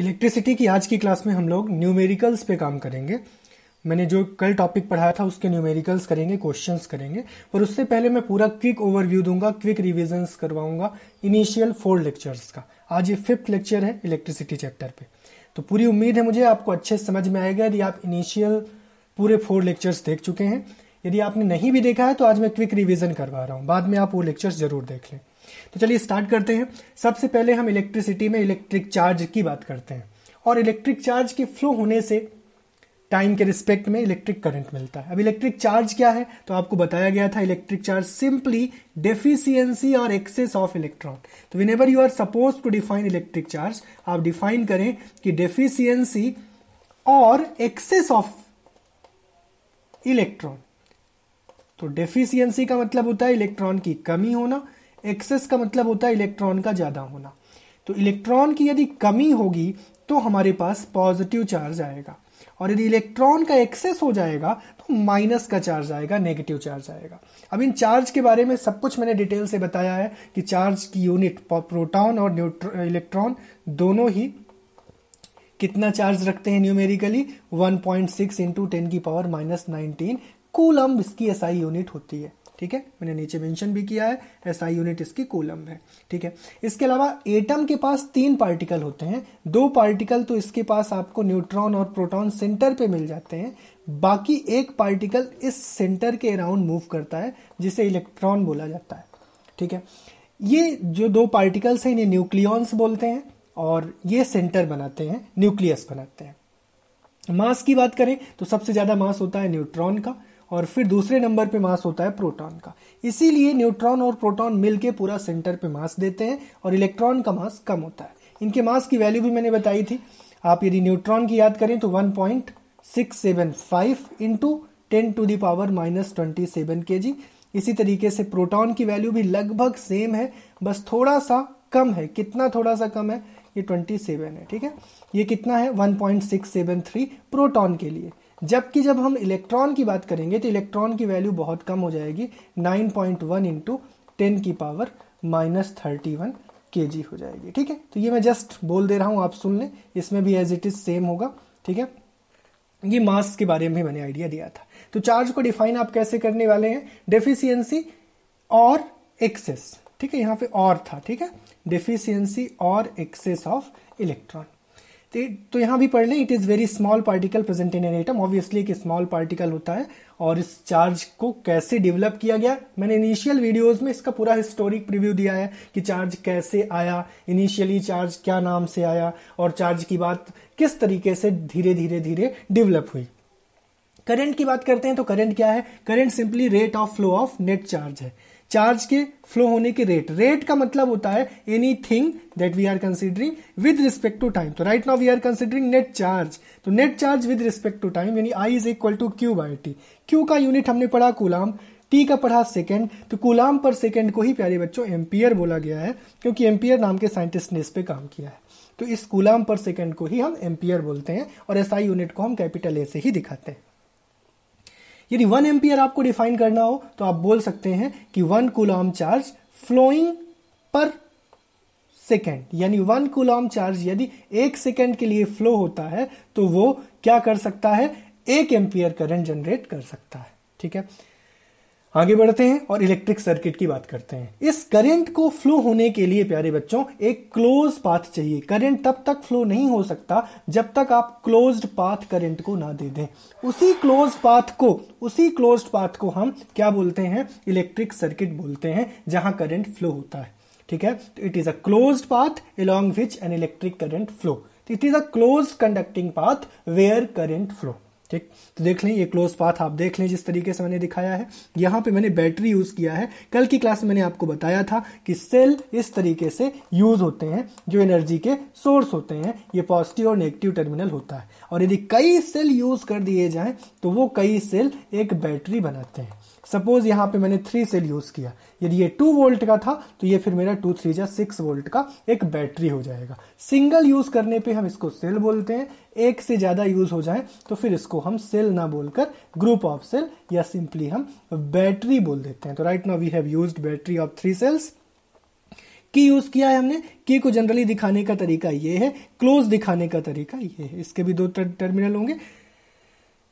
Electricity की आज की क्लास में हम लोग न्यूमेरिकल्स पे काम करेंगे मैंने जो कल टॉपिक पढ़ाया था उसके न्यूमेरिकल्स करेंगे क्वेश्चंस करेंगे पर उससे पहले मैं पूरा क्विक ओवरव्यू दूंगा क्विक रिविजन्स करवाऊंगा इनिशियल फोर लेक्चर्स का आज ये फिफ्थ लेक्चर है इलेक्ट्रिसिटी चैप्टर पे तो पूरी उम्मीद है मुझे आपको अच्छे समझ में आएगा यदि आप इनिशियल पूरे फोर लेक्चर्स देख चुके हैं यदि आपने नहीं भी देखा है तो आज मैं क्विक रिविजन करवा रहा हूँ बाद में आप वो लेक्चर्स जरूर देख लें तो चलिए स्टार्ट करते हैं सबसे पहले हम इलेक्ट्रिसिटी में इलेक्ट्रिक चार्ज की बात करते हैं और इलेक्ट्रिक चार्ज के फ्लो होने से टाइम के रिस्पेक्ट में इलेक्ट्रिक करंट मिलता है अब इलेक्ट्रिक चार्ज क्या है तो आपको बताया गया था इलेक्ट्रिक चार्ज सिंपली डेफिशिएंसी और एक्सेस ऑफ इलेक्ट्रॉन तो whenever you are suppose to define electric charge आप डिफाइन करें कि डेफिशिएंसी और एक्सेस ऑफ इलेक्ट्रॉन तो डेफिशिएंसी का मतलब होता है इलेक्ट्रॉन की कमी होना एक्सेस का मतलब होता है इलेक्ट्रॉन का ज़्यादा होना तो इलेक्ट्रॉन की यदि कमी होगी तो हमारे पास पॉजिटिव चार्ज आएगा और यदि इलेक्ट्रॉन का एक्सेस हो जाएगा तो माइनस का चार्ज आएगा नेगेटिव चार्ज आएगा अब इन चार्ज के बारे में सब कुछ मैंने डिटेल से बताया है कि चार्ज की यूनिट प्रोटॉन और न्यूट्रॉन इलेक्ट्रॉन दोनों ही कितना चार्ज रखते हैं numerically 1.6 point six into ten की पावर माइनस नाइनटीन कूलम इसकी एसआई यूनिट होती है ठीक है मैंने नीचे मेंशन भी किया है एसआई यूनिट इसकी कोलम है ठीक है इसके अलावा एटम के पास तीन पार्टिकल होते हैं दो पार्टिकल तो इसके पास आपको न्यूट्रॉन और प्रोटॉन सेंटर पे मिल जाते हैं बाकी एक पार्टिकल इस सेंटर के अराउंड मूव करता है जिसे इलेक्ट्रॉन बोला जाता है ठीक है ये जो दो पार्टिकल्स हैं इन्हें न्यूक्लियॉन्स बोलते हैं और ये सेंटर बनाते हैं न्यूक्लियस बनाते हैं मास की बात करें तो सबसे ज़्यादा मास होता है न्यूट्रॉन का और फिर दूसरे नंबर पे मास होता है प्रोटॉन का इसीलिए न्यूट्रॉन और प्रोटॉन मिलके पूरा सेंटर पे मास देते हैं और इलेक्ट्रॉन का मास कम होता है इनके मास की वैल्यू भी मैंने बताई थी आप यदि न्यूट्रॉन की याद करें तो 1.675 point six seven five into ten to the power minus twenty seven K G इसी तरीके से प्रोटॉन की वैल्यू भी लगभग सेम है बस थोड़ा सा कम है कितना थोड़ा सा कम है ये ट्वेंटी सेवन है ठीक है ये कितना है one point six seven three proton के लिए जबकि जब हम इलेक्ट्रॉन की बात करेंगे तो इलेक्ट्रॉन की वैल्यू बहुत कम हो जाएगी 9.1 पॉइंट वन इंटू टेन की power minus thirty one K G हो जाएगी ठीक है तो ये मैं जस्ट बोल दे रहा हूँ आप सुन लें इसमें भी एज इट इज़ सेम होगा ठीक है ये मास के बारे में भी मैंने आइडिया दिया था तो चार्ज को डिफाइन आप कैसे करने वाले हैं डेफिशियंसी और एक्सेस ठीक है यहाँ पे और था ठीक है डेफिशियंसी और एक्सेस ऑफ इलेक्ट्रॉन तो यहाँ भी पढ़ लें it is very small particle present in an atom obviously एक स्मॉल पार्टिकल होता है और इस चार्ज को कैसे डेवलप किया गया मैंने इनिशियल वीडियोस में इसका पूरा हिस्टोरिक प्रीव्यू दिया है कि चार्ज कैसे आया इनिशियली चार्ज क्या नाम से आया और चार्ज की बात किस तरीके से धीरे धीरे धीरे डेवलप हुई करंट की बात करते हैं तो करंट क्या है current simply rate of flow of net charge है चार्ज के फ्लो होने के रेट रेट का मतलब होता है anything that we are considering with respect to time तो right now we are considering net charge तो net charge with respect to time यानी I is equal to Q by T Q का unit हमने पढ़ा कुलाम T का पढ़ा second तो कुलाम पर सेकेंड को ही प्यारे बच्चों एम्पियर बोला गया है क्योंकि एम्पियर नाम के साइंटिस्ट ने इस पर काम किया है तो इस कुलाम पर सेकेंड को ही हम एम्पियर बोलते हैं और एसआई यूनिट को हम कैपिटल ए से ही दिखाते हैं यदि वन एम्पियर आपको डिफाइन करना हो तो आप बोल सकते हैं कि one coulomb charge flowing per second यानी वन कुलॉम चार्ज यदि एक सेकेंड के लिए फ्लो होता है तो वो क्या कर सकता है एक एम्पियर करंट जनरेट कर सकता है ठीक है आगे बढ़ते हैं और इलेक्ट्रिक सर्किट की बात करते हैं इस करंट को फ्लो होने के लिए प्यारे बच्चों एक क्लोज पाथ चाहिए करंट तब तक फ्लो नहीं हो सकता जब तक आप क्लोज्ड पाथ करंट को ना दे दें उसी क्लोज पाथ को उसी क्लोज पाथ को हम क्या बोलते हैं इलेक्ट्रिक सर्किट बोलते हैं जहां करंट फ्लो होता है ठीक है तो it is a close path along which an electric current flow it is a close conducting path where current flow ठीक तो देख लें ये क्लोज पाथ आप देख लें जिस तरीके से मैंने दिखाया है यहाँ पे मैंने बैटरी यूज़ किया है कल की क्लास में मैंने आपको बताया था कि सेल इस तरीके से यूज़ होते हैं जो एनर्जी के सोर्स होते हैं ये पॉजिटिव और नेगेटिव टर्मिनल होता है और यदि कई सेल यूज़ कर दिए जाए तो वो कई सेल एक बैटरी बनाते हैं सपोज यहां पे मैंने थ्री सेल यूज किया यदि ये टू वोल्ट का था तो ये फिर मेरा टू थ्री या सिक्स वोल्ट का एक बैटरी हो जाएगा सिंगल यूज करने पे हम इसको सेल बोलते हैं एक से ज्यादा यूज हो जाए तो फिर इसको हम सेल ना बोलकर ग्रुप ऑफ सेल या सिंपली हम बैटरी बोल देते हैं तो right now we have use battery of three cells की यूज किया है हमने की को जनरली दिखाने का तरीका ये है क्लोज दिखाने का तरीका ये है इसके भी दो टर्मिनल होंगे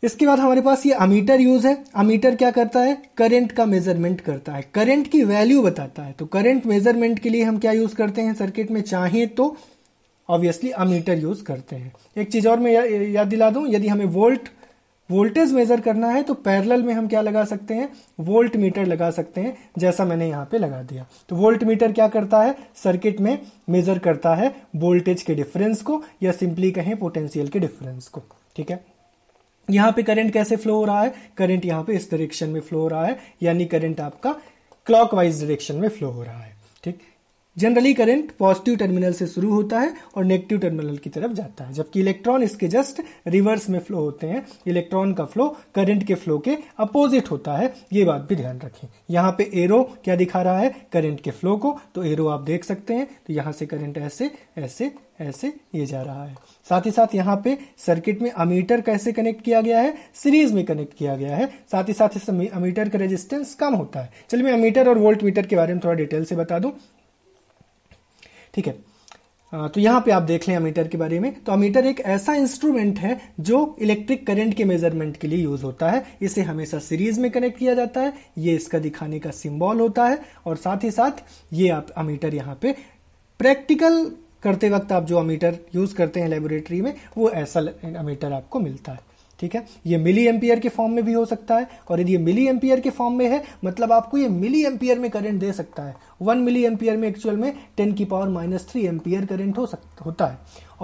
इसके बाद हमारे पास ये अमीटर यूज है अमीटर क्या करता है करंट का मेजरमेंट करता है करंट की वैल्यू बताता है तो करंट मेजरमेंट के लिए हम क्या यूज करते हैं सर्किट में चाहें तो ऑब्वियसली अमीटर यूज करते हैं एक चीज और मैं या, याद दिला दूं यदि हमें वोल्ट वोल्टेज मेजर करना है तो पैरेलल में हम क्या लगा सकते हैं वोल्ट मीटर लगा सकते हैं जैसा मैंने यहां पे लगा दिया तो वोल्ट मीटर क्या करता है सर्किट में मेजर करता है वोल्टेज के डिफरेंस को या सिंपली कहें पोटेंशियल के डिफरेंस को ठीक है यहां पे करंट कैसे फ्लो हो रहा है करंट यहां पे इस डायरेक्शन में फ्लो हो रहा है यानी करंट आपका क्लॉकवाइज डायरेक्शन में फ्लो हो रहा है ठीक जनरली करंट पॉजिटिव टर्मिनल से शुरू होता है और नेगेटिव टर्मिनल की तरफ जाता है जबकि इलेक्ट्रॉन इसके जस्ट रिवर्स में फ्लो होते हैं इलेक्ट्रॉन का फ्लो करंट के फ्लो के अपोजिट होता है ये बात भी ध्यान रखें यहाँ पे एरो क्या दिखा रहा है करंट के फ्लो को तो एरो आप देख सकते हैं तो यहाँ से करंट ऐसे ऐसे ऐसे ये जा रहा है साथ ही साथ यहाँ पे सर्किट में अमीटर कैसे कनेक्ट किया गया है सीरीज में कनेक्ट किया गया है साथ ही साथ इस अमीटर का रेजिस्टेंस कम होता है चलिए मैं अमीटर और वोल्ट मीटर के बारे में थोड़ा डिटेल से बता दूं ठीक है तो यहाँ पे आप देख लें अमीटर के बारे में तो अमीटर एक ऐसा इंस्ट्रूमेंट है जो इलेक्ट्रिक करंट के मेजरमेंट के लिए यूज होता है इसे हमेशा सीरीज में कनेक्ट किया जाता है ये इसका दिखाने का सिंबल होता है और साथ ही साथ ये आप अमीटर यहाँ पे प्रैक्टिकल करते वक्त आप जो अमीटर यूज करते हैं लेबोरेटरी में वो ऐसा अमीटर आपको मिलता है ठीक है ये मिली एम्पियर के फॉर्म में भी हो सकता है और यदि ये मिली एम्पियर के फॉर्म में है मतलब आपको ये मिली एम्पियर में करंट दे सकता है वन मिली एम्पियर में एक्चुअल में टेन की power minus three ampere current हो सकता होता है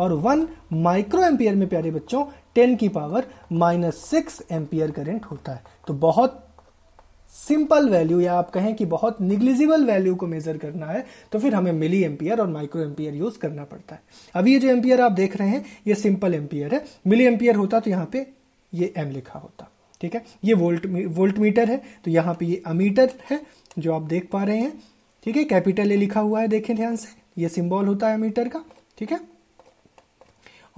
और वन माइक्रो एम्पियर में प्यारे बच्चों टेन की power minus six ampere current होता है तो बहुत सिंपल वैल्यू या आप कहें कि बहुत निग्लिजिबल वैल्यू को मेजर करना है तो फिर हमें मिली एम्पियर और माइक्रो एम्पियर यूज करना पड़ता है अभी ये जो एम्पियर आप देख रहे हैं ये सिंपल एम्पियर है मिली एम्पियर होता तो यहाँ पे ये एम लिखा होता ठीक है ये वोल्ट वोल्ट मीटर है तो यहाँ पे ये अमीटर है जो आप देख पा रहे हैं ठीक है कैपिटल ए लिखा हुआ है देखें ध्यान से ये सिंबल होता है अमीटर का ठीक है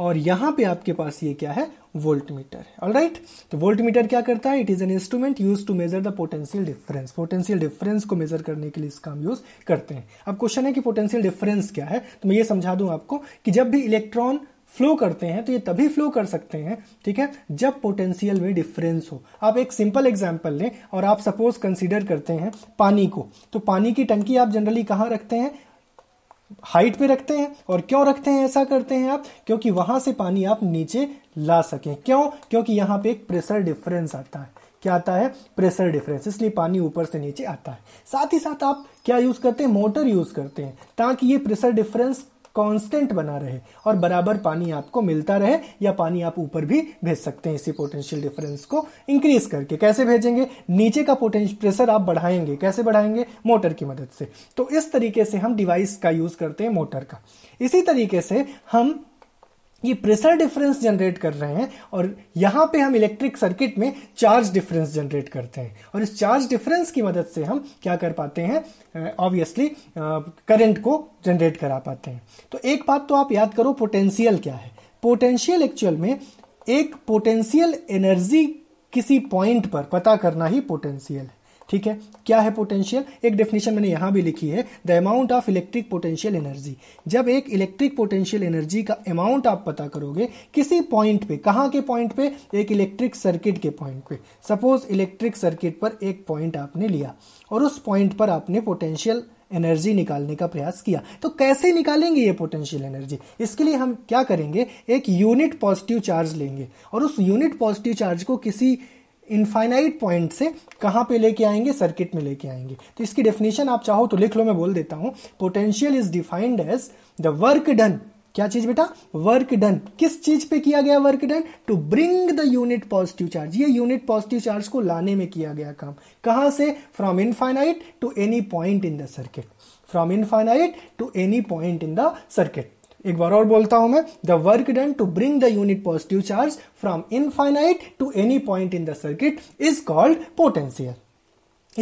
और यहाँ पे आपके पास ये क्या है वोल्ट मीटर ऑल राइट तो वोल्ट मीटर क्या करता है it is an instrument use to measure the potential difference potential difference को मेजर करने के लिए इसका हम यूज करते हैं अब क्वेश्चन है कि पोटेंशियल डिफरेंस क्या है तो मैं ये समझा दूं आपको कि जब भी इलेक्ट्रॉन फ्लो करते हैं तो ये तभी फ्लो कर सकते हैं ठीक है जब पोटेंशियल में डिफरेंस हो आप एक सिंपल एग्जाम्पल लें और आप सपोज कंसिडर करते हैं पानी को तो पानी की टंकी आप जनरली कहाँ रखते हैं हाइट पे रखते हैं और क्यों रखते हैं ऐसा करते हैं आप क्योंकि वहां से पानी आप नीचे ला सकें क्यों क्योंकि यहाँ पे एक प्रेशर डिफरेंस आता है क्या आता है प्रेशर डिफरेंस इसलिए पानी ऊपर से नीचे आता है साथ ही साथ आप क्या यूज करते हैं मोटर यूज करते हैं ताकि ये प्रेशर डिफरेंस कांस्टेंट बना रहे और बराबर पानी आपको मिलता रहे या पानी आप ऊपर भी भेज सकते हैं इसी पोटेंशियल डिफरेंस को इंक्रीज करके कैसे भेजेंगे नीचे का पोटेंशियल प्रेशर आप बढ़ाएंगे कैसे बढ़ाएंगे मोटर की मदद से तो इस तरीके से हम डिवाइस का यूज करते हैं मोटर का इसी तरीके से हम ये प्रेशर डिफरेंस जनरेट कर रहे हैं और यहां पे हम इलेक्ट्रिक सर्किट में चार्ज डिफरेंस जनरेट करते हैं और इस चार्ज डिफरेंस की मदद से हम क्या कर पाते हैं ऑब्वियसली करंट को जनरेट करा पाते हैं तो एक बात तो आप याद करो पोटेंशियल क्या है पोटेंशियल एक्चुअल में एक पोटेंशियल एनर्जी किसी पॉइंट पर पता करना ही पोटेंशियल है ठीक है क्या है पोटेंशियल एक डेफिनेशन मैंने यहां भी लिखी है the amount of electric potential energy जब एक इलेक्ट्रिक पोटेंशियल एनर्जी का अमाउंट आप पता करोगे किसी पॉइंट पे कहां के पॉइंट पे एक इलेक्ट्रिक सर्किट के पॉइंट पे सपोज इलेक्ट्रिक सर्किट पर एक पॉइंट आपने लिया और उस पॉइंट पर आपने पोटेंशियल एनर्जी निकालने का प्रयास किया तो कैसे निकालेंगे ये पोटेंशियल एनर्जी इसके लिए हम क्या करेंगे एक यूनिट पॉजिटिव चार्ज लेंगे और उस यूनिट पॉजिटिव चार्ज को किसी इनफाइनाइट पॉइंट से कहाँ पे लेके आएंगे सर्किट में लेके आएंगे तो इसकी डेफिनेशन आप चाहो तो लिख लो मैं बोल देता हूँ potential is defined as the work done क्या चीज बेटा वर्क डन किस चीज पे किया गया work done to bring the unit positive charge ये यूनिट पॉजिटिव चार्ज को लाने में किया गया काम कहां से from infinite to any point in the circuit from infinite to any point in the circuit एक बार और बोलता हूं मैं the work done to bring the unit positive charge from infinite to any point in the circuit is called potential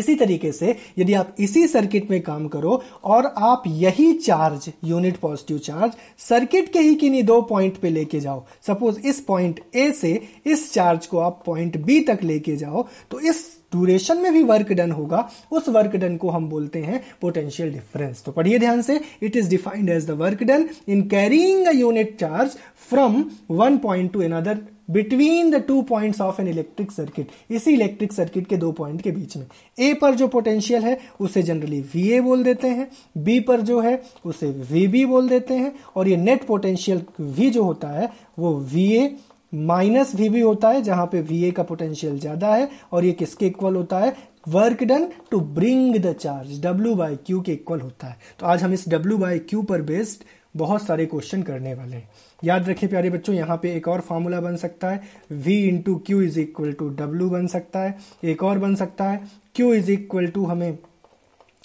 इसी तरीके से यदि आप इसी सर्किट में काम करो और आप यही charge unit positive charge circuit के ही किन्हीं दो पॉइंट पे लेके जाओ सपोज इस पॉइंट ए से इस चार्ज को आप पॉइंट बी तक लेके जाओ तो इस ड्यूरेशन में भी वर्क डन होगा उस वर्क डन को हम बोलते हैं पोटेंशियल डिफरेंस तो पढ़िए ध्यान से it is defined as the work done in carrying a unit charge from one point to another between the two point of an electric circuit इसी इलेक्ट्रिक सर्किट के दो पॉइंट के बीच में ए पर जो पोटेंशियल है उसे जनरली वी ए बोल देते हैं बी पर जो है उसे वी बी बोल देते हैं और ये नेट पोटेंशियल वी जो होता है वो वी ए माइनस वी भी होता है जहां पे वी ए का पोटेंशियल ज्यादा है और ये किसके इक्वल होता है work done to bring the charge W by Q के इक्वल होता है तो आज हम इस डब्ल्यू बाई क्यू पर बेस्ड बहुत सारे क्वेश्चन करने वाले हैं याद रखें प्यारे बच्चों यहाँ पे एक और फार्मूला बन सकता है v into Q is equal to W बन सकता है एक और बन सकता है q इज इक्वल टू हमें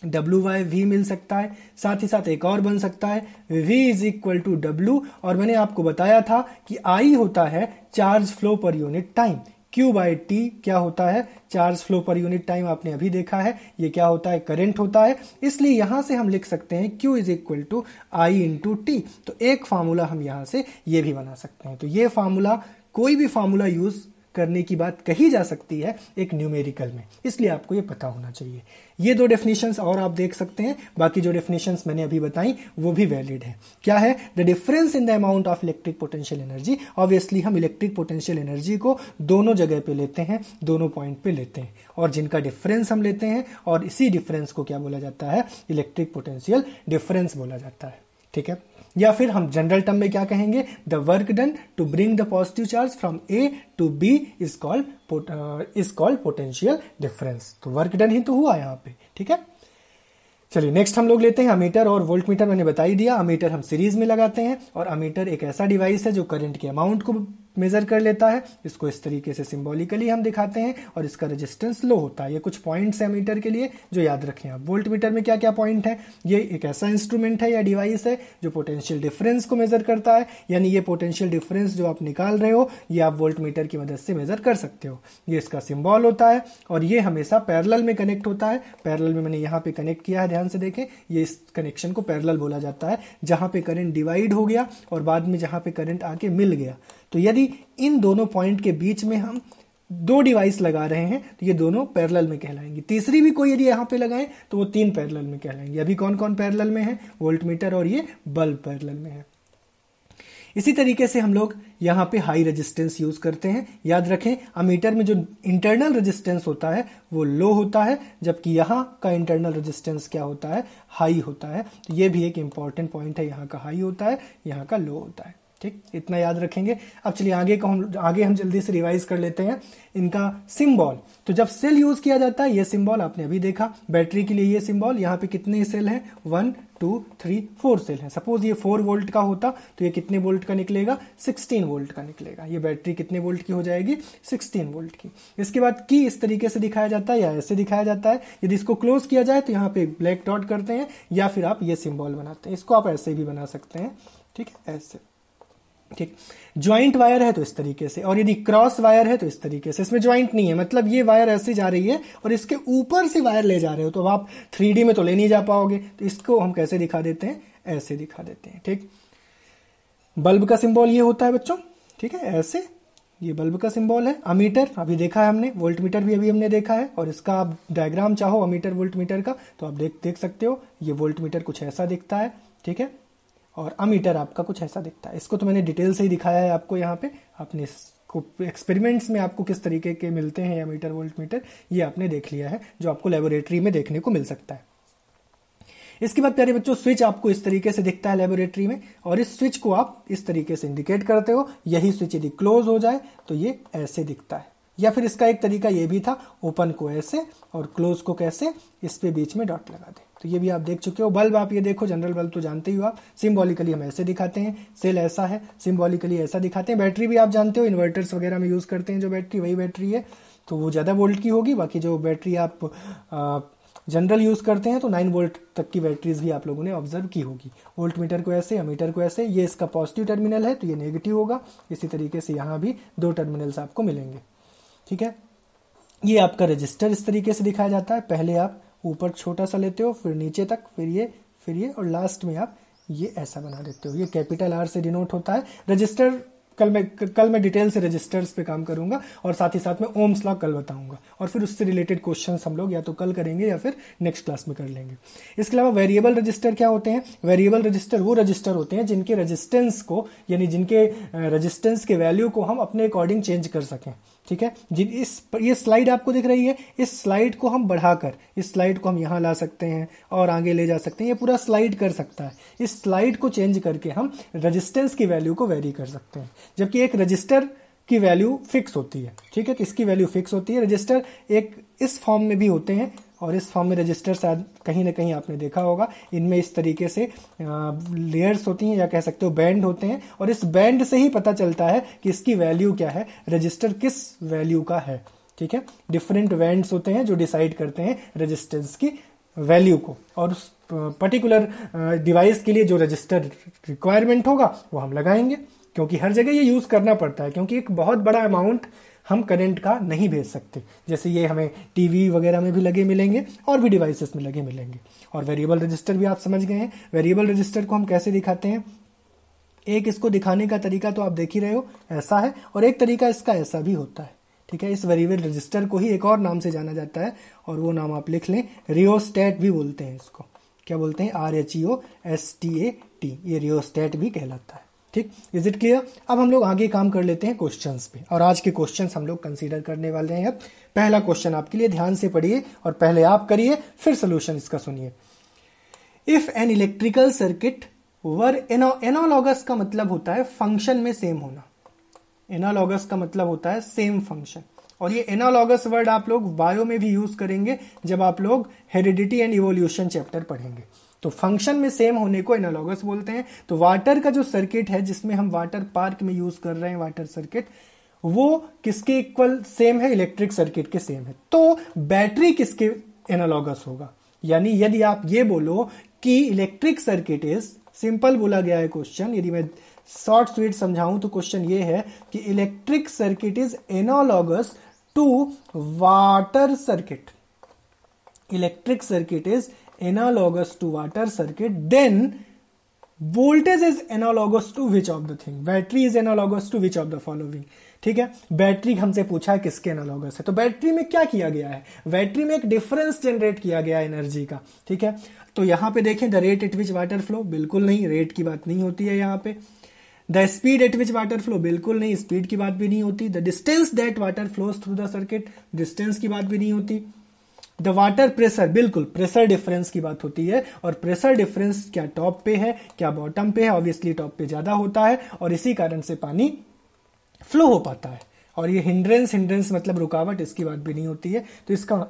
डब्ल्यू वाई वी मिल सकता है साथ ही साथ एक और बन सकता है V is equal to W और मैंने आपको बताया था कि आई होता है charge flow per unit time Q by T क्या होता है charge flow per unit time आपने अभी देखा है ये क्या होता है करंट होता है इसलिए यहां से हम लिख सकते हैं Q is equal to I into T तो एक फार्मूला हम यहां से ये भी बना सकते हैं तो ये फार्मूला कोई भी फार्मूला यूज करने की बात कही जा सकती है एक न्यूमेरिकल में इसलिए आपको ये पता होना चाहिए ये दो डेफिनेशंस और आप देख सकते हैं बाकी जो डेफिनेशंस मैंने अभी बताई वो भी वैलिड है क्या है the difference in the amount of electric potential energy obviously हम इलेक्ट्रिक पोटेंशियल एनर्जी को दोनों जगह पे लेते हैं दोनों पॉइंट पे लेते हैं और जिनका डिफरेंस हम लेते हैं और इसी डिफरेंस को क्या बोला जाता है इलेक्ट्रिक पोटेंशियल डिफरेंस बोला जाता है ठीक है या फिर हम जनरल टर्म में क्या कहेंगे the work done to bring the positive charge from A to B is called is called potential difference तो वर्क डन ही तो हुआ यहाँ पे ठीक है चलिए नेक्स्ट हम लोग लेते हैं अमीटर और वोल्ट मीटर मैंने बता ही दिया अमीटर हम सीरीज में लगाते हैं और अमीटर एक ऐसा डिवाइस है जो करंट के अमाउंट को मेज़र कर लेता है इसको इस तरीके से सिम्बॉलिकली हम दिखाते हैं और इसका रेजिस्टेंस लो होता है ये कुछ पॉइंट्स है मीटर के लिए जो याद रखें आप वोल्ट मीटर में क्या क्या पॉइंट है ये एक ऐसा इंस्ट्रूमेंट है या डिवाइस है जो पोटेंशियल डिफरेंस को मेज़र करता है यानी ये पोटेंशियल डिफरेंस जो आप निकाल रहे हो ये आप वोल्ट मीटर की मदद से मेज़र कर सकते हो ये इसका सिम्बॉल होता है और ये हमेशा पैरल में कनेक्ट होता है पैरल में मैंने यहाँ पे कनेक्ट किया है ध्यान से देखें ये इस कनेक्शन को पैरल बोला जाता है जहाँ पे करंट डिवाइड हो गया और बाद में जहाँ पे करंट आके मिल गया तो यदि इन दोनों पॉइंट के बीच में हम दो डिवाइस लगा रहे हैं तो ये दोनों पैरेलल में कहलाएंगी तीसरी भी कोई यदि यहाँ पे लगाएं तो वो तीन पैरेलल में कहलाएंगी अभी कौन कौन पैरेलल में है वोल्ट मीटर और ये बल्ब पैरेलल में है इसी तरीके से हम लोग यहाँ पे हाई रेजिस्टेंस यूज करते हैं याद रखें अमीटर में जो इंटरनल रेजिस्टेंस होता है वो लो होता है जबकि यहाँ का इंटरनल रेजिस्टेंस क्या होता है हाई होता है तो ये भी एक इंपॉर्टेंट पॉइंट है यहाँ का हाई होता है यहाँ का लो होता है ठीक इतना याद रखेंगे अब चलिए आगे को हम आगे हम जल्दी से रिवाइज कर लेते हैं इनका सिंबल तो जब सेल यूज किया जाता है ये सिंबल आपने अभी देखा बैटरी के लिए ये सिंबल यहाँ पे कितने सेल हैं one two three four cell हैं सपोज ये फोर वोल्ट का होता तो ये कितने वोल्ट का निकलेगा सिक्सटीन वोल्ट का निकलेगा ये बैटरी कितने वोल्ट की हो जाएगी सिक्सटीन वोल्ट की इसके बाद की इस तरीके से दिखाया जाता है या ऐसे दिखाया जाता है यदि इसको क्लोज किया जाए तो यहाँ पे ब्लैक डॉट करते हैं या फिर आप ये सिम्बॉल बनाते हैं इसको आप ऐसे भी बना सकते हैं ठीक है ऐसे ठीक ज्वाइंट वायर है तो इस तरीके से और यदि क्रॉस वायर है तो इस तरीके से इसमें ज्वाइंट नहीं है मतलब ये वायर ऐसे जा रही है और इसके ऊपर से वायर ले जा रहे हो तो आप थ्री में तो ले नहीं जा पाओगे तो इसको हम कैसे दिखा देते हैं ऐसे दिखा देते हैं ठीक बल्ब का सिंबल ये होता है बच्चों ठीक है ऐसे ये बल्ब का सिंबल है अमीटर अभी देखा है हमने वोल्ट मीटर भी अभी हमने देखा है और इसका आप डायग्राम चाहो अमीटर वोल्ट मीटर का तो आप देख देख सकते हो ये वोल्ट मीटर कुछ ऐसा दिखता है ठीक है और अमीटर आपका कुछ ऐसा दिखता है इसको तो मैंने डिटेल से ही दिखाया है आपको यहाँ पे आपने इसको एक्सपेरिमेंट्स में आपको किस तरीके के मिलते हैं अमीटर वोल्ट मीटर ये आपने देख लिया है जो आपको लेबोरेटरी में देखने को मिल सकता है इसके बाद प्यारे बच्चों स्विच आपको इस तरीके से दिखता है लेबोरेटरी में और इस स्विच को आप इस तरीके से इंडिकेट करते हो यही स्विच यदि क्लोज हो जाए तो ये ऐसे दिखता है या फिर इसका एक तरीका ये भी था ओपन को ऐसे और क्लोज को कैसे इस पे बीच में डॉट लगा दे तो ये भी आप देख चुके हो बल्ब आप ये देखो जनरल बल्ब तो जानते ही हो आप सिम्बॉलिकली हम ऐसे दिखाते हैं सेल ऐसा है सिम्बॉलिकली ऐसा दिखाते हैं बैटरी भी आप जानते हो इन्वर्टर्स वगैरह में यूज़ करते हैं जो बैटरी वही बैटरी है तो वो ज़्यादा वोल्ट की होगी बाकी जो बैटरी आप जनरल यूज़ करते हैं तो नाइन वोल्ट तक की बैटरीज भी आप लोगों ने ऑब्जर्व की होगी वोल्ट मीटर को ऐसे मीटर को ऐसे ये इसका पॉजिटिव टर्मिनल है तो ये नेगेटिव होगा इसी तरीके से यहाँ भी दो टर्मिनल्स आपको मिलेंगे ठीक है ये आपका रजिस्टर इस तरीके से दिखाया जाता है पहले आप ऊपर छोटा सा लेते हो फिर नीचे तक फिर ये फिर ये और लास्ट में आप ये ऐसा बना देते हो ये कैपिटल आर से डिनोट होता है रजिस्टर कल मैं कल मैं डिटेल से रजिस्टर्स पे काम करूंगा और साथ ही साथ में ओम्स लॉ कल बताऊंगा और फिर उससे रिलेटेड क्वेश्चन हम लोग या तो कल करेंगे या फिर नेक्स्ट क्लास में कर लेंगे इसके अलावा वेरिएबल रजिस्टर क्या होते हैं वेरिएबल रजिस्टर वो रजिस्टर होते हैं जिनके रजिस्टेंस को यानी जिनके रजिस्टेंस के वैल्यू को हम अपने अकॉर्डिंग चेंज कर सकें ठीक है जिन इस ये स्लाइड आपको दिख रही है इस स्लाइड को हम बढ़ाकर इस स्लाइड को हम यहाँ ला सकते हैं और आगे ले जा सकते हैं ये पूरा स्लाइड कर सकता है इस स्लाइड को चेंज करके हम रजिस्टेंस की वैल्यू को वेरी कर सकते हैं जबकि एक रजिस्टर की वैल्यू फिक्स होती है ठीक है किसकी इसकी वैल्यू फिक्स होती है रजिस्टर एक इस फॉर्म में भी होते हैं और इस फॉर्म में रजिस्टर शायद कहीं ना कहीं आपने देखा होगा इनमें इस तरीके से लेयर्स होती हैं या कह सकते हो बैंड होते हैं और इस बैंड से ही पता चलता है कि इसकी वैल्यू क्या है रजिस्टर किस वैल्यू का है ठीक है डिफरेंट बैंड्स होते हैं जो डिसाइड करते हैं रजिस्टेंस की वैल्यू को और उस पर्टिकुलर डिवाइस के लिए जो रजिस्टर रिक्वायरमेंट होगा वो हम लगाएंगे क्योंकि हर जगह ये यूज़ करना पड़ता है क्योंकि एक बहुत बड़ा अमाउंट हम करंट का नहीं भेज सकते जैसे ये हमें टीवी वगैरह में भी लगे मिलेंगे और भी डिवाइसेस में लगे मिलेंगे और वेरिएबल रजिस्टर भी आप समझ गए हैं वेरिएबल रजिस्टर को हम कैसे दिखाते हैं एक इसको दिखाने का तरीका तो आप देख ही रहे हो ऐसा है और एक तरीका इसका ऐसा भी होता है ठीक है इस वेरिएबल रजिस्टर को ही एक और नाम से जाना जाता है और वो नाम आप लिख लें रियोस्टेट भी बोलते हैं इसको क्या बोलते हैं R H E O S T A T ये रियोस्टेट भी कहलाता है ठीक इज इट क्लियर अब हम लोग आगे काम कर लेते हैं क्वेश्चन पे और आज के क्वेश्चन हम लोग कंसिडर करने वाले हैं अब पहला क्वेश्चन आपके लिए ध्यान से पढ़िए और पहले आप करिए फिर सोल्यूशन इसका सुनिए if an electrical circuit were analogous का मतलब होता है फंक्शन में सेम होना एनोलॉगस का मतलब होता है सेम फंक्शन और ये एनोलॉगस वर्ड आप लोग बायो में भी यूज करेंगे जब आप लोग हेरिडिटी एंड इवोल्यूशन चैप्टर पढ़ेंगे तो फंक्शन में सेम होने को एनालॉगस बोलते हैं तो वाटर का जो सर्किट है जिसमें हम वाटर पार्क में यूज कर रहे हैं वाटर सर्किट वो किसके इक्वल सेम है इलेक्ट्रिक सर्किट के सेम है तो बैटरी किसके एनालॉगस होगा यानी यदि आप ये बोलो कि इलेक्ट्रिक सर्किट इज सिंपल बोला गया है क्वेश्चन यदि मैं शॉर्ट स्वीट समझाऊं तो क्वेश्चन ये है कि electric circuit is analogous to water circuit electric circuit is analogous to water circuit then voltage is analogous to which of the thing battery is analogous to which of the following ठीक है battery हमसे पूछा है किसके analogous है तो battery में क्या किया गया है बैटरी में एक डिफरेंस जनरेट किया गया एनर्जी का ठीक है तो यहां पे देखें the rate at which water flow बिल्कुल नहीं रेट की बात नहीं होती है यहाँ पे the speed at which water flow बिल्कुल नहीं स्पीड की बात भी नहीं होती the distance that water flows through the circuit distance की बात भी नहीं होती द वाटर प्रेशर बिल्कुल प्रेशर डिफरेंस की बात होती है और प्रेशर डिफरेंस क्या टॉप पे है क्या बॉटम पे है ऑब्वियसली टॉप पे ज्यादा होता है और इसी कारण से पानी फ्लो हो पाता है और ये हिंड्रेंस हिंड्रेंस मतलब रुकावट इसकी बात भी नहीं होती है तो इसका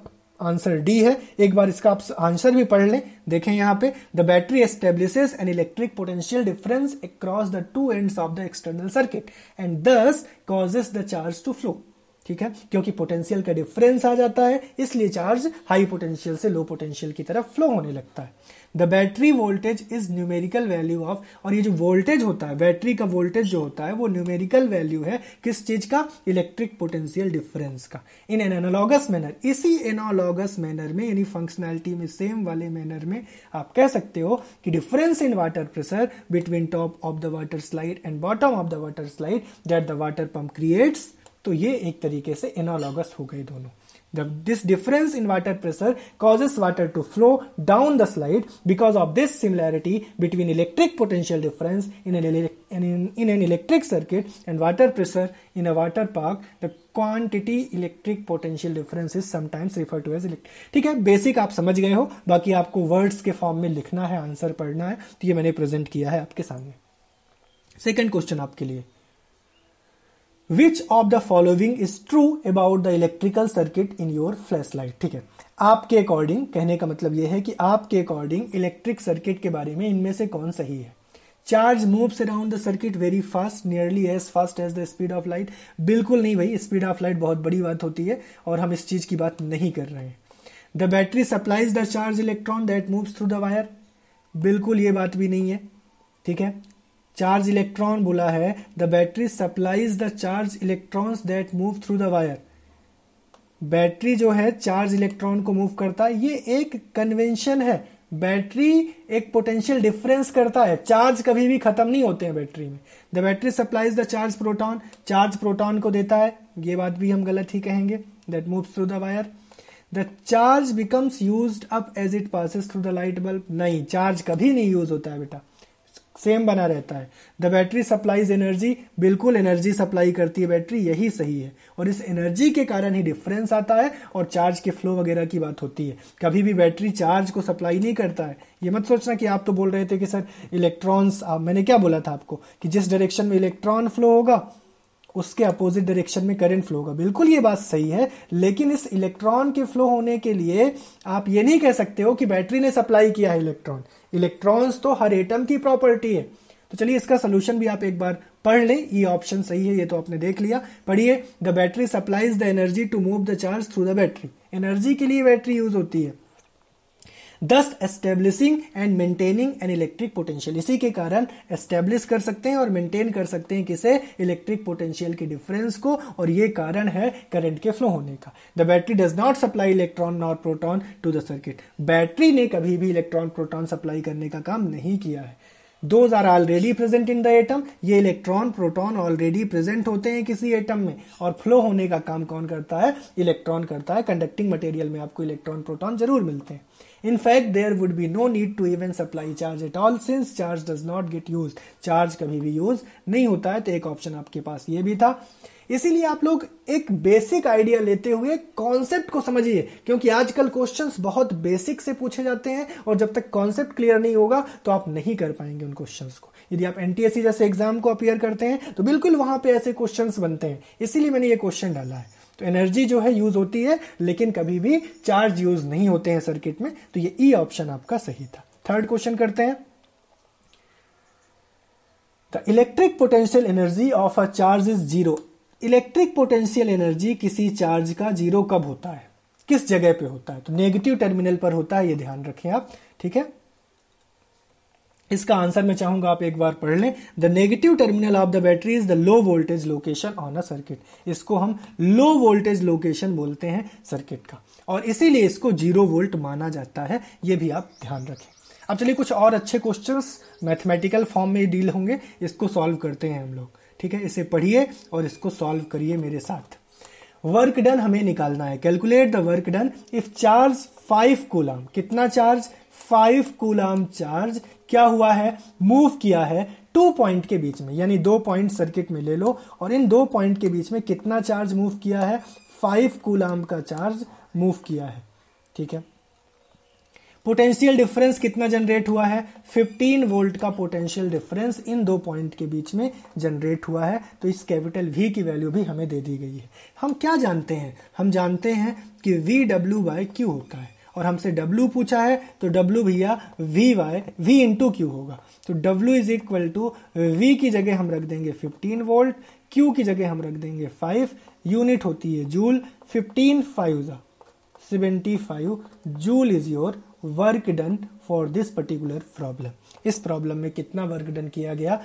आंसर डी है एक बार इसका आप आंसर भी पढ़ लें देखें यहां पे the battery establishes an electric potential difference across the two ends of the external circuit and this causes the charge to flow ठीक है क्योंकि पोटेंशियल का डिफरेंस आ जाता है इसलिए चार्ज हाई पोटेंशियल से लो पोटेंशियल की तरफ फ्लो होने लगता है the battery voltage is numerical value of और ये जो वोल्टेज होता है बैटरी का वोल्टेज जो होता है वो न्यूमेरिकल वैल्यू है किस चीज का इलेक्ट्रिक पोटेंशियल डिफरेंस का इन एन एनालॉगस मैनर इसी एनालॉगस मैनर में यानी फंक्शनैलिटी में सेम वाले मैनर में आप कह सकते हो कि difference in water pressure between top of the water slide and bottom of the water slide that the water pump creates तो ये एक तरीके से एनालॉगस हो गए दोनों जब this difference in water pressure causes water to flow down the slide because of this similarity between electric potential difference in an in an electric circuit and water pressure in a water park the quantity electric potential difference is sometimes refer to as electric ठीक है basic आप समझ गए हो बाकी आपको words के form में लिखना है आंसर पढ़ना है तो ये मैंने प्रेजेंट किया है आपके सामने सेकेंड क्वेश्चन आपके लिए which of the following is true about the electrical circuit in your flashlight ठीक है आपके अकॉर्डिंग कहने का मतलब यह है कि आपके अकॉर्डिंग इलेक्ट्रिक सर्किट के बारे में इनमें से कौन सही है charge move around the circuit very fast nearly as fast as the speed of light बिल्कुल नहीं भाई स्पीड ऑफ लाइट बहुत बड़ी बात होती है और हम इस चीज की बात नहीं कर रहे हैं the battery supplies the charge electron that move through the wire बिल्कुल ये बात भी नहीं है ठीक है चार्ज इलेक्ट्रॉन बोला है the battery supplies the charge electrons that move through the wire battery जो है चार्ज इलेक्ट्रॉन को मूव करता है ये एक कन्वेंशन है बैटरी एक पोटेंशियल डिफरेंस करता है चार्ज कभी भी खत्म नहीं होते हैं बैटरी में the battery supplies the charge proton charge proton को देता है ये बात भी हम गलत ही कहेंगे that move through the wire the charge becomes use up as it passes through the light bulb नहीं चार्ज कभी नहीं यूज होता है बेटा सेम बना रहता है द बैटरी सप्लाईज एनर्जी बिल्कुल एनर्जी सप्लाई करती है बैटरी यही सही है और इस एनर्जी के कारण ही डिफरेंस आता है और चार्ज के फ्लो वगैरह की बात होती है कभी भी बैटरी चार्ज को सप्लाई नहीं करता है ये मत सोचना कि आप तो बोल रहे थे कि सर इलेक्ट्रॉन्स मैंने क्या बोला था आपको कि जिस डायरेक्शन में इलेक्ट्रॉन फ्लो होगा उसके अपोजिट डायरेक्शन में करंट फ्लो होगा बिल्कुल ये बात सही है लेकिन इस इलेक्ट्रॉन के फ्लो होने के लिए आप ये नहीं कह सकते हो कि बैटरी ने सप्लाई किया है इलेक्ट्रॉन इलेक्ट्रॉन्स तो हर एटम की प्रॉपर्टी है तो चलिए इसका सोल्यूशन भी आप एक बार पढ़ लें ये ऑप्शन सही है ये तो आपने देख लिया पढ़िए the battery supplies the energy to move the charge through the battery energy के लिए बैटरी यूज होती है thus establishing and maintaining an electric potential इसी के कारण एस्टेब्लिश कर सकते हैं और मेंटेन कर सकते हैं किसे इलेक्ट्रिक पोटेंशियल के डिफरेंस को और ये कारण है करंट के फ्लो होने का the battery does not supply electron nor proton to the circuit battery ने कभी भी इलेक्ट्रॉन प्रोटॉन सप्लाई करने का काम नहीं किया है those are already present in the atom ये इलेक्ट्रॉन प्रोटॉन ऑलरेडी प्रेजेंट होते हैं किसी एटम में और फ्लो होने का काम कौन करता है इलेक्ट्रॉन करता है कंडक्टिंग मटेरियल में आपको इलेक्ट्रॉन प्रोटॉन जरूर मिलते हैं In fact, there would be no need to even supply charge at all since charge does not get used. Charge कभी भी यूज नहीं होता है तो एक ऑप्शन आपके पास ये भी था इसीलिए आप लोग एक बेसिक आइडिया लेते हुए कॉन्सेप्ट को समझिए क्योंकि आजकल क्वेश्चंस बहुत बेसिक से पूछे जाते हैं और जब तक कॉन्सेप्ट क्लियर नहीं होगा तो आप नहीं कर पाएंगे उन क्वेश्चंस को यदि आप एनटीएससी जैसे एग्जाम को अपियर करते हैं तो बिल्कुल वहां पे ऐसे क्वेश्चंस बनते हैं इसीलिए मैंने ये क्वेश्चन डाला है तो एनर्जी जो है यूज होती है लेकिन कभी भी चार्ज यूज नहीं होते हैं सर्किट में तो ये ई e ऑप्शन आपका सही था थर्ड क्वेश्चन करते हैं the electric potential energy of a charge is zero electric potential energy किसी चार्ज का जीरो कब होता है किस जगह पे होता है तो नेगेटिव टर्मिनल पर होता है ये ध्यान रखें आप ठीक है इसका आंसर मैं चाहूंगा आप एक बार पढ़ लें the negative terminal of the battery is the low voltage location on a circuit इसको हम लो वोल्टेज लोकेशन बोलते हैं सर्किट का और इसीलिए इसको जीरो वोल्ट माना जाता है ये भी आप ध्यान रखें अब चलिए कुछ और अच्छे क्वेश्चंस मैथमेटिकल फॉर्म में डील होंगे इसको सॉल्व करते हैं हम लोग ठीक है इसे पढ़िए और इसको सॉल्व करिए मेरे साथ वर्क डन हमें निकालना है calculate the work done if charge five coulomb कितना चार्ज फाइव कूलाम चार्ज क्या हुआ है मूव किया है टू पॉइंट के बीच में यानी दो पॉइंट सर्किट में ले लो और इन दो पॉइंट के बीच में कितना चार्ज मूव किया है फाइव कूलाम का चार्ज मूव किया है ठीक है पोटेंशियल डिफरेंस कितना जनरेट हुआ है 15 वोल्ट का पोटेंशियल डिफरेंस इन दो पॉइंट के बीच में जनरेट हुआ है तो इस कैपिटल वी की वैल्यू भी हमें दे दी गई है हम क्या जानते हैं हम जानते हैं कि वी डब्ल्यू बाय क्यू होता है और हमसे डब्ल्यू पूछा है तो W भैया V Y V into Q होगा तो W is equal to V की जगह हम रख देंगे 15 वोल्ट Q की जगह हम रख देंगे 5 यूनिट होती है joule 15 five seventy five joule is your work done for this particular problem इस प्रॉब्लम में कितना वर्क डन किया गया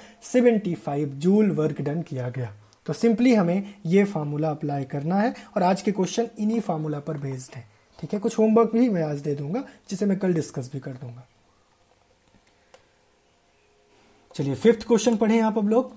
फाइव जूल वर्क डन किया गया तो सिंपली हमें ये फार्मूला अप्लाई करना है और आज के क्वेश्चन इन्हीं फार्मूला पर बेस्ड है ठीक है कुछ होमवर्क भी मैं आज दे दूंगा जिसे मैं कल डिस्कस भी कर दूंगा चलिए फिफ्थ क्वेश्चन पढ़े आप अब लोग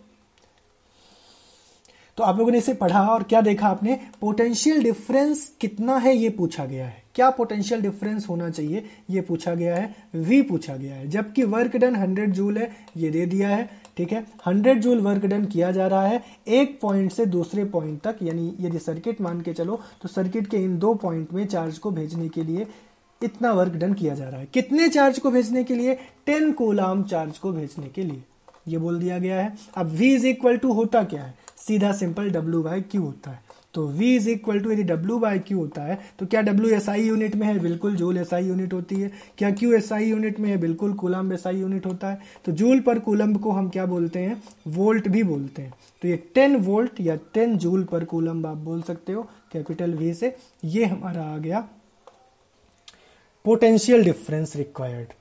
तो आप लोगों ने इसे पढ़ा और क्या देखा आपने पोटेंशियल डिफरेंस कितना है ये पूछा गया है क्या पोटेंशियल डिफरेंस होना चाहिए ये पूछा गया है वी पूछा गया है जबकि वर्क डन 100 जूल है ये दे दिया है ठीक है 100 जूल वर्क डन किया जा रहा है एक पॉइंट से दूसरे पॉइंट तक यानी यदि सर्किट मान के चलो तो सर्किट के इन दो पॉइंट में चार्ज को भेजने के लिए इतना वर्क डन किया जा रहा है कितने चार्ज को भेजने के लिए टेन कोलाम चार्ज को भेजने के लिए ये बोल दिया गया है अब वी इज इक्वल टू होता क्या है सीधा सिंपल डब्ल्यू बाई क्यू होता है तो V इज इक्वल टू यदि W बाई क्यू होता है तो क्या W एस आई यूनिट में है बिल्कुल जूल एस आई यूनिट होती है क्या Q एस आई यूनिट में है बिल्कुल कोलम्ब एस आई यूनिट होता है तो जूल पर कोलम्ब को हम क्या बोलते हैं वोल्ट भी बोलते हैं तो ये 10 वोल्ट या 10 जूल पर कुलम्ब आप बोल सकते हो कैपिटल V से ये हमारा आ गया पोटेंशियल डिफरेंस रिक्वायर्ड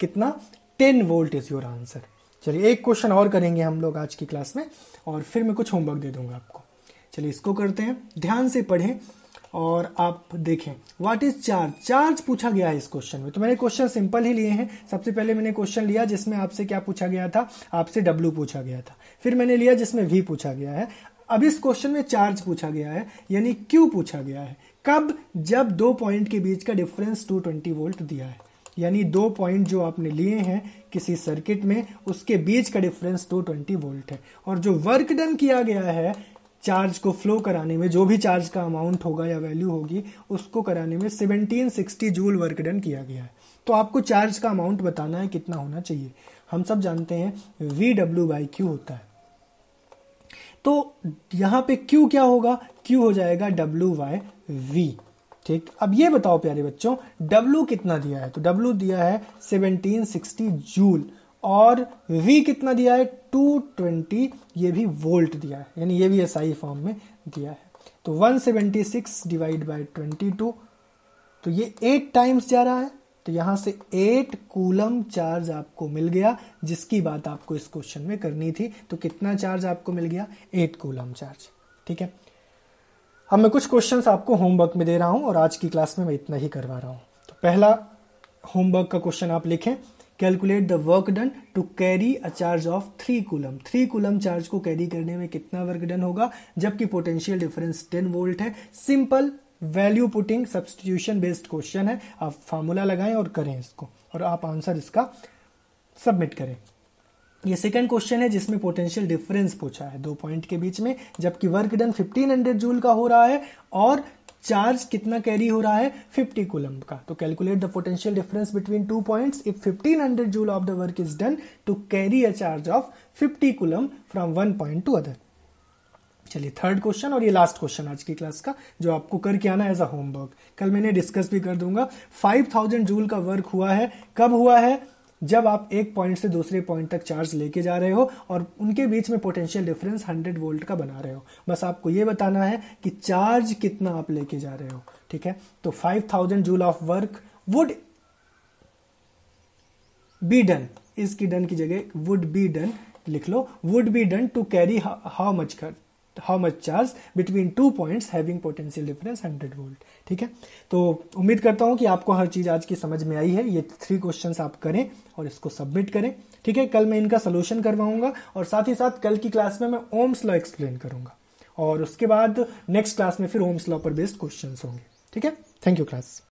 कितना ten volt is your answer चलिए एक क्वेश्चन और करेंगे हम लोग आज की क्लास में और फिर मैं कुछ होमवर्क दे दूंगा आपको चलिए इसको करते हैं ध्यान से पढ़ें और आप देखें व्हाट इज चार्ज चार्ज पूछा गया है इस क्वेश्चन में तो मैंने क्वेश्चन सिंपल ही लिए हैं सबसे पहले मैंने क्वेश्चन लिया जिसमें आपसे क्या पूछा गया था आपसे डब्ल्यू पूछा गया था फिर मैंने लिया जिसमें वी पूछा गया है अब इस क्वेश्चन में चार्ज पूछा गया है यानी क्यू पूछा गया है कब जब दो पॉइंट के बीच का डिफरेंस 220 वोल्ट दिया है यानी दो पॉइंट जो आपने लिए हैं किसी सर्किट में उसके बीच का डिफरेंस 220 वोल्ट है और जो वर्क डन किया गया है चार्ज को फ्लो कराने में जो भी चार्ज का अमाउंट होगा या वैल्यू होगी उसको कराने में 1760 जूल वर्क डन किया गया है तो आपको चार्ज का अमाउंट बताना है कितना होना चाहिए हम सब जानते हैं वी डब्ल्यू बाई क्यू होता है तो यहाँ पे क्यू क्या होगा क्यू हो जाएगा डब्ल्यू वाई वी ठीक अब ये बताओ प्यारे बच्चों डब्ल्यू कितना दिया है तो डब्ल्यू दिया है 1760 जूल और वी कितना दिया है 220 ये भी वोल्ट दिया है यानी ये भी एसआई फॉर्म में दिया है तो 176 डिवाइड ट्वेंटी टू तो ये एट टाइम्स जा रहा है तो यहां से एट कूलम चार्ज आपको मिल गया जिसकी बात आपको इस क्वेश्चन में करनी थी तो कितना चार्ज आपको मिल गया एट कूलम चार्ज ठीक है अब मैं कुछ क्वेश्चंस आपको होमवर्क में दे रहा हूं और आज की क्लास में मैं इतना ही करवा रहा हूं तो पहला होमवर्क का क्वेश्चन आप लिखें calculate the work done to carry a charge of three coulomb three coulomb charge को कैरी करने में कितना वर्क डन होगा जबकि पोटेंशियल डिफरेंस टेन वोल्ट है simple value putting substitution based question है आप फार्मूला लगाएं और करें इसको और आप आंसर इसका सबमिट करें ये सेकेंड क्वेश्चन है जिसमें पोटेंशियल डिफरेंस पूछा है दो पॉइंट के बीच में जबकि वर्क डन 1500 जूल का हो रहा है और चार्ज कितना कैरी हो रहा है 50 कोलम्ब का तो calculate the potential difference between two points if 1500 joule of the work is done to carry a charge of 50 coulomb from one point to other चलिए थर्ड क्वेश्चन और ये लास्ट क्वेश्चन आज की क्लास का जो आपको करके आना एज अ होमवर्क कल मैंने डिस्कस भी कर दूंगा 5000 जूल का वर्क हुआ है कब हुआ है जब आप एक पॉइंट से दूसरे पॉइंट तक चार्ज लेके जा रहे हो और उनके बीच में पोटेंशियल डिफरेंस 100 वोल्ट का बना रहे हो बस आपको ये बताना है कि चार्ज कितना आप लेके जा रहे हो ठीक है तो 5000 joule of work would be done इसकी डन की जगह वुड बी डन लिख लो would be done to carry how much कर how much charge between two points having potential difference hundred volt ठीक है तो उम्मीद करता हूँ कि आपको हर चीज़ आज की समझ में आई है ये थ्री क्वेश्चन आप करें और इसको सबमिट करें ठीक है कल मैं इनका सोल्यूशन करवाऊंगा और साथ ही साथ कल की क्लास में मैं ओम्स लॉ एक्सप्लेन करूंगा और उसके बाद नेक्स्ट क्लास में फिर ओम्स लॉ पर बेस्ड क्वेश्चन होंगे ठीक है थैंक यू क्लास